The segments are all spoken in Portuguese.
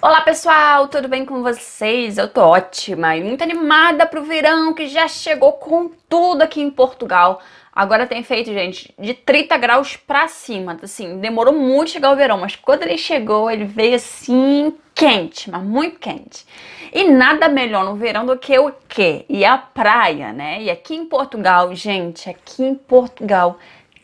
Olá pessoal, tudo bem com vocês? Eu tô ótima e muito animada pro verão que já chegou com tudo aqui em Portugal. Agora tem feito, gente, de 30 graus pra cima. Assim, demorou muito chegar o verão, mas quando ele chegou, ele veio assim quente, mas muito quente. E nada melhor no verão do que o quê? E a praia, né? E aqui em Portugal, gente, aqui em Portugal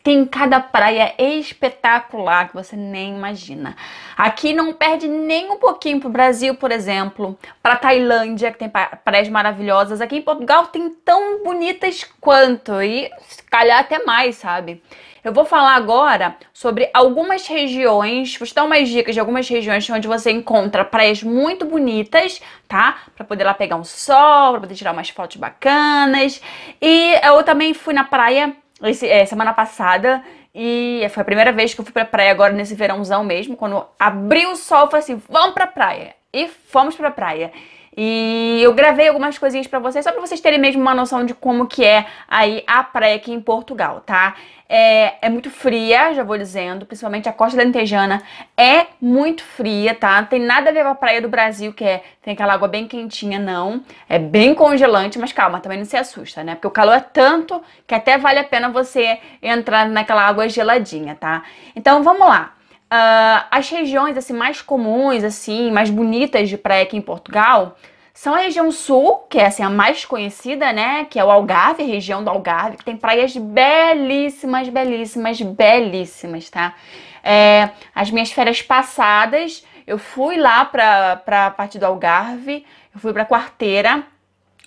tem cada praia espetacular que você nem imagina. Aqui não perde nem um pouquinho pro Brasil, por exemplo, pra Tailândia, que tem praias maravilhosas. Aqui em Portugal tem tão bonitas quanto e se calhar até mais, sabe? Eu vou falar agora sobre algumas regiões, vou te dar umas dicas de algumas regiões onde você encontra praias muito bonitas, tá? Pra poder lá pegar um sol, pra poder tirar umas fotos bacanas. E eu também fui na praia esse, é, semana passada e foi a primeira vez que eu fui pra praia agora nesse verãozão mesmo, quando abriu o sol, eu falei assim, vamos pra praia. E fomos pra praia. E eu gravei algumas coisinhas para vocês, só para vocês terem mesmo uma noção de como que é aí a praia aqui em Portugal, tá? É, é muito fria, já vou dizendo, principalmente a costa lentejana é muito fria, tá? Não tem nada a ver com a praia do Brasil, que é, tem aquela água bem quentinha, não. É bem congelante, mas calma, também não se assusta, né? Porque o calor é tanto que até vale a pena você entrar naquela água geladinha, tá? Então vamos lá. Uh, as regiões assim mais comuns, assim, mais bonitas de praia aqui em Portugal são a região sul, que é assim, a mais conhecida, né? Que é o Algarve, região do Algarve, que tem praias belíssimas, belíssimas, belíssimas, tá? É, as minhas férias passadas, eu fui lá pra, pra parte do Algarve, eu fui pra Quarteira,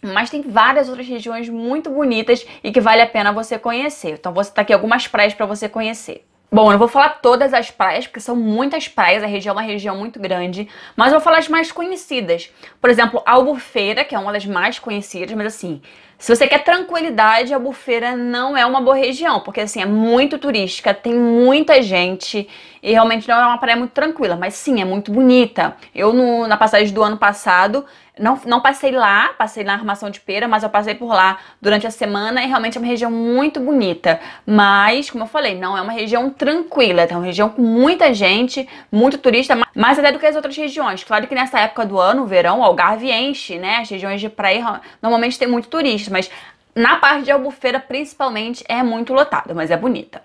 mas tem várias outras regiões muito bonitas e que vale a pena você conhecer. Então, vou citar aqui algumas praias para você conhecer. Bom, eu não vou falar todas as praias, porque são muitas praias, a região é uma região muito grande, mas eu vou falar as mais conhecidas. Por exemplo, Albufeira, que é uma das mais conhecidas, mas assim, se você quer tranquilidade, a Bufeira não é uma boa região, porque assim, é muito turística, tem muita gente e realmente não é uma praia muito tranquila, mas sim, é muito bonita. Eu no, na passagem do ano passado, não, não passei lá, passei na Armação de Pera, mas eu passei por lá durante a semana e realmente é uma região muito bonita. Mas, como eu falei, não é uma região tranquila, é uma região com muita gente, muito turista, mais até do que as outras regiões. Claro que nessa época do ano, verão, o Algarve enche, né? As regiões de praia normalmente tem muito turista gente, mas na parte de Albufeira, principalmente, é muito lotada, mas é bonita.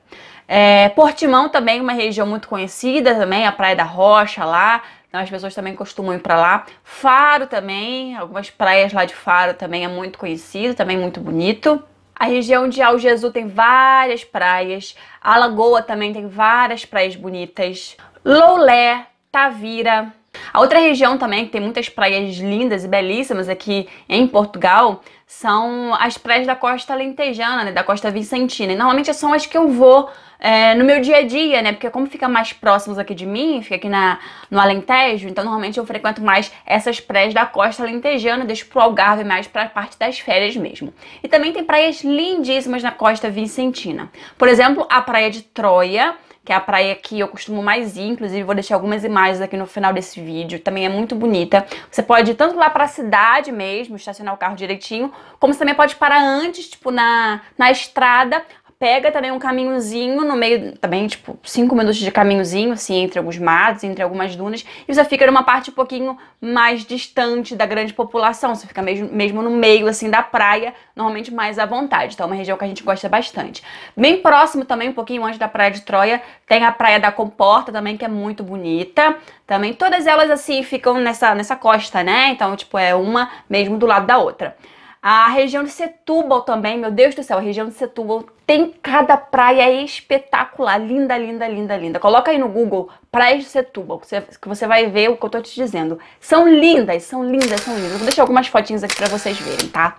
É, Portimão também, uma região muito conhecida também, a Praia da Rocha lá, então as pessoas também costumam ir para lá. Faro também, algumas praias lá de Faro também é muito conhecido, também muito bonito. A região de Algezu tem várias praias, a Lagoa também tem várias praias bonitas. Loulé, Tavira, a outra região também que tem muitas praias lindas e belíssimas aqui em Portugal são as praias da costa alentejana, né, da costa vicentina. E normalmente são as que eu vou é, no meu dia a dia, né? Porque como fica mais próximos aqui de mim, fica aqui na, no Alentejo, então normalmente eu frequento mais essas praias da costa alentejana, deixo pro Algarve mais pra parte das férias mesmo. E também tem praias lindíssimas na costa vicentina. Por exemplo, a praia de Troia, que é a praia que eu costumo mais ir, inclusive vou deixar algumas imagens aqui no final desse vídeo, também é muito bonita. Você pode ir tanto lá pra cidade mesmo, estacionar o carro direitinho, como você também pode parar antes, tipo, na, na estrada, pega também um caminhozinho no meio, também, tipo, cinco minutos de caminhozinho, assim, entre alguns matos, entre algumas dunas, e você fica numa parte um pouquinho mais distante da grande população, você fica mesmo, mesmo no meio, assim, da praia, normalmente mais à vontade, então é uma região que a gente gosta bastante. Bem próximo também, um pouquinho antes da Praia de Troia, tem a Praia da Comporta também, que é muito bonita, também, todas elas, assim, ficam nessa, nessa costa, né, então, tipo, é uma mesmo do lado da outra. A região de Setúbal também, meu Deus do céu, a região de Setúbal tem cada praia espetacular, linda, linda, linda, linda. Coloca aí no Google praias de Setúbal, que você, que você vai ver o que eu tô te dizendo. São lindas, são lindas, são lindas. vou deixar algumas fotinhas aqui para vocês verem, tá?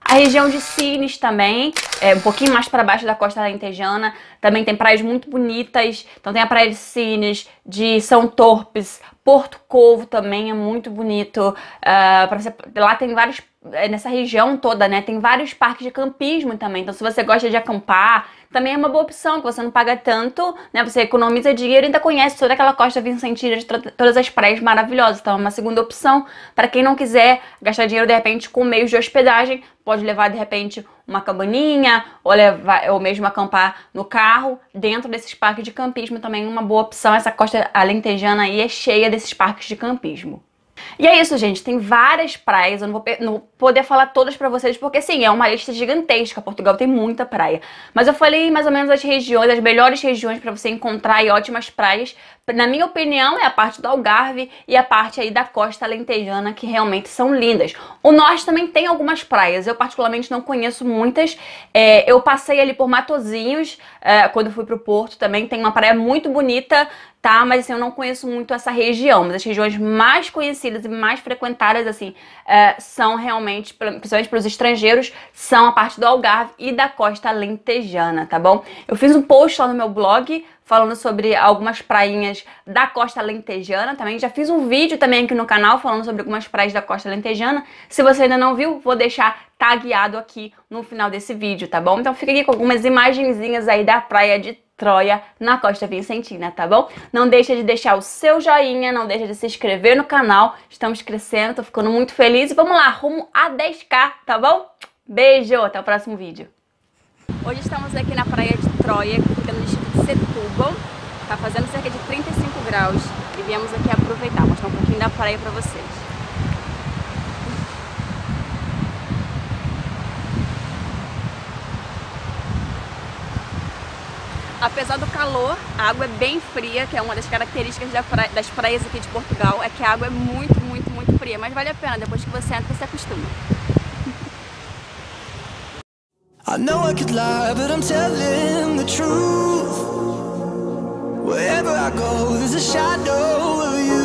A região de Sines também, é, um pouquinho mais para baixo da costa Intejana, também tem praias muito bonitas. Então tem a praia de Sines, de São Torpes, Porto Covo também é muito bonito. Uh, você, lá tem vários é, nessa região toda, né? Tem vários parques de campismo também. Então, se você gosta de acampar, também é uma boa opção, que você não paga tanto, né? Você economiza dinheiro e ainda conhece toda aquela costa vincentina de todas as praias maravilhosas. Então, é uma segunda opção. Para quem não quiser gastar dinheiro, de repente, com meios de hospedagem, pode levar, de repente, uma cabaninha ou, levar, ou mesmo acampar no carro. Dentro desses parques de campismo também é uma boa opção. Essa costa alentejana aí é cheia desses parques de campismo. E é isso, gente. Tem várias praias. Eu não vou, não vou poder falar todas para vocês, porque sim, é uma lista gigantesca. Portugal tem muita praia. Mas eu falei mais ou menos as regiões, as melhores regiões para você encontrar e ótimas praias. Na minha opinião, é a parte do Algarve e a parte aí da costa alentejana, que realmente são lindas. O norte também tem algumas praias. Eu particularmente não conheço muitas. É, eu passei ali por Matozinhos, é, quando fui pro Porto também. Tem uma praia muito bonita, tá? Mas assim, eu não conheço muito essa região, mas as regiões mais conhecidas e mais frequentadas, assim, é, são realmente, principalmente para os estrangeiros, são a parte do Algarve e da costa lentejana, tá bom? Eu fiz um post lá no meu blog falando sobre algumas prainhas da costa lentejana também. Já fiz um vídeo também aqui no canal falando sobre algumas praias da costa lentejana. Se você ainda não viu, vou deixar tagueado aqui no final desse vídeo, tá bom? Então fica aqui com algumas imagenzinhas aí da praia de Troia na Costa Vicentina, tá bom? Não deixa de deixar o seu joinha, não deixa de se inscrever no canal. Estamos crescendo, tô ficando muito feliz. E vamos lá, rumo a 10k, tá bom? Beijo, até o próximo vídeo. Hoje estamos aqui na praia de Troia, que fica no distrito de Setúbal. Tá fazendo cerca de 35 graus e viemos aqui aproveitar, mostrar um pouquinho da praia para vocês. Apesar do calor, a água é bem fria, que é uma das características das praias aqui de Portugal, é que a água é muito, muito, muito fria, mas vale a pena, depois que você entra, você acostuma. I know I could lie, but I'm telling the truth Wherever I go, there's a shadow of you